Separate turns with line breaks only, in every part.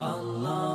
Allah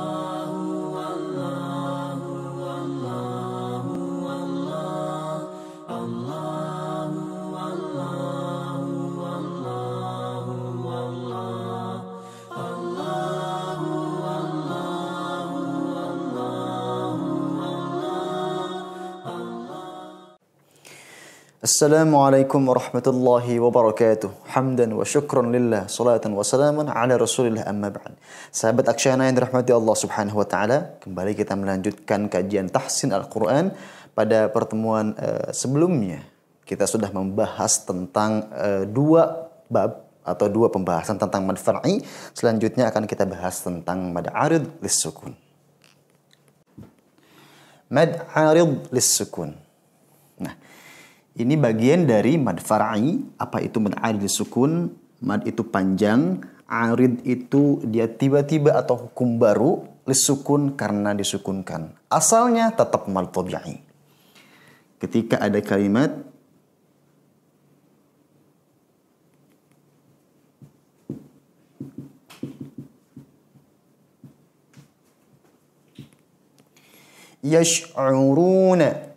Assalamualaikum warahmatullahi wabarakatuh. Hamdan wa syukran lillah, salatan wa salaman ala rasulillah amma ba'd. Sahabat Aksyana yang dirahmati Allah subhanahu wa ta'ala, kembali kita melanjutkan kajian tahsin Al-Quran pada pertemuan uh, sebelumnya. Kita sudah membahas tentang uh, dua bab atau dua pembahasan tentang mad far'i. Selanjutnya akan kita bahas tentang mad arid lis sukun. Mad arid lis sukun ini bagian dari mad far'i. Apa itu mad arid sukun? Mad itu panjang. Arid itu dia tiba-tiba atau hukum baru. Lisukun karena disukunkan. Asalnya tetap mad tabi'i. Ketika ada kalimat yash'uruna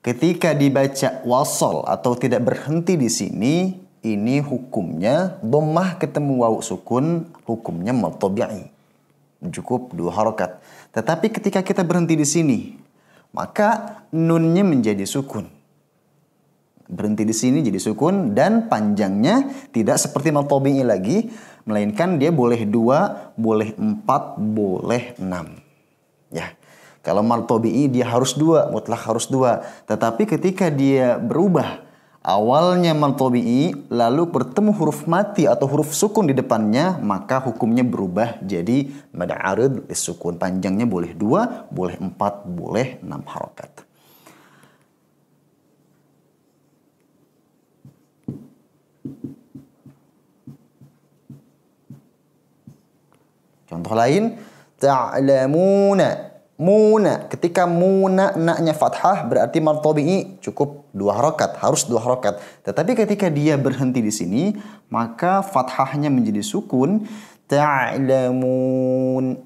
Ketika dibaca wasol atau tidak berhenti di sini, ini hukumnya domah ketemu wau sukun, hukumnya matobi'i. Cukup dua harokat. Tetapi ketika kita berhenti di sini, maka nunnya menjadi sukun. Berhenti di sini jadi sukun dan panjangnya tidak seperti matobi'i lagi, melainkan dia boleh dua, boleh empat, boleh enam. Ya, kalau martobi'i dia harus dua, mutlak harus dua. Tetapi ketika dia berubah, awalnya martobi'i lalu bertemu huruf mati atau huruf sukun di depannya, maka hukumnya berubah jadi mada'arud sukun. Panjangnya boleh dua, boleh empat, boleh enam harokat. Contoh lain, ta'lamuna muna ketika muna naknya fathah berarti martobi'i cukup dua harokat harus dua harokat tetapi ketika dia berhenti di sini maka fathahnya menjadi sukun ta'lamun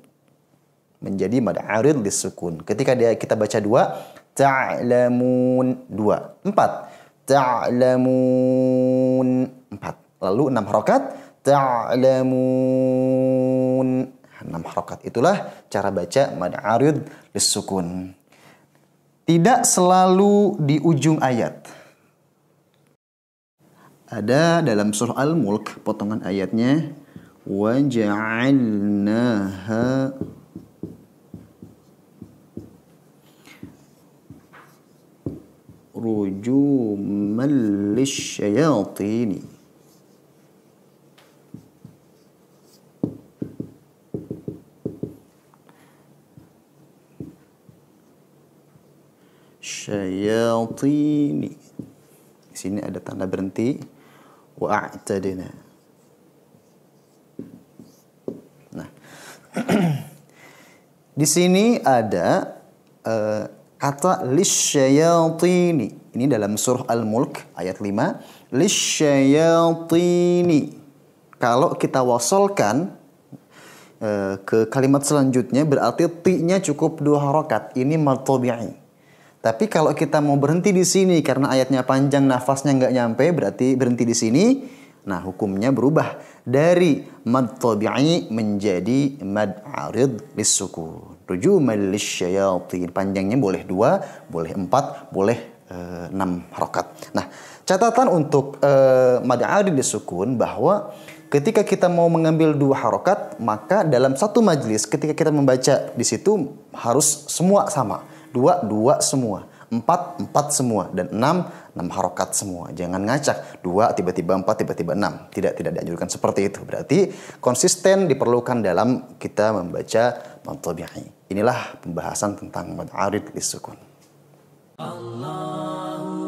menjadi mad arid sukun ketika dia kita baca dua ta'lamun dua empat ta'lamun empat lalu enam harokat ta'lamun enam harokat. Itulah cara baca mad arid lisukun. Tidak selalu di ujung ayat. Ada dalam surah Al-Mulk potongan ayatnya waja'alnaha rujuman lisyayatini syayatini. Di sini ada tanda berhenti. Wa'atadina. Nah. Di sini ada uh, kata lisyayatini. Ini dalam surah Al-Mulk ayat 5. Lisyayatini. Kalau kita wasolkan eh, ke kalimat selanjutnya berarti ti-nya cukup dua harokat. Ini martobi'i. Tapi kalau kita mau berhenti di sini karena ayatnya panjang, nafasnya nggak nyampe, berarti berhenti di sini. Nah, hukumnya berubah dari mad tabi'i menjadi mad arid lisukun. Rujuman lisyayatin. Panjangnya boleh dua, boleh empat, boleh eh, enam harokat. Nah, catatan untuk e, mad arid lisukun bahwa ketika kita mau mengambil dua harokat, maka dalam satu majelis ketika kita membaca di situ harus semua sama dua dua semua empat empat semua dan enam enam harokat semua jangan ngacak dua tiba-tiba empat tiba-tiba enam tidak tidak dianjurkan seperti itu berarti konsisten diperlukan dalam kita membaca mantobiyah inilah pembahasan tentang madarid lisukun Allah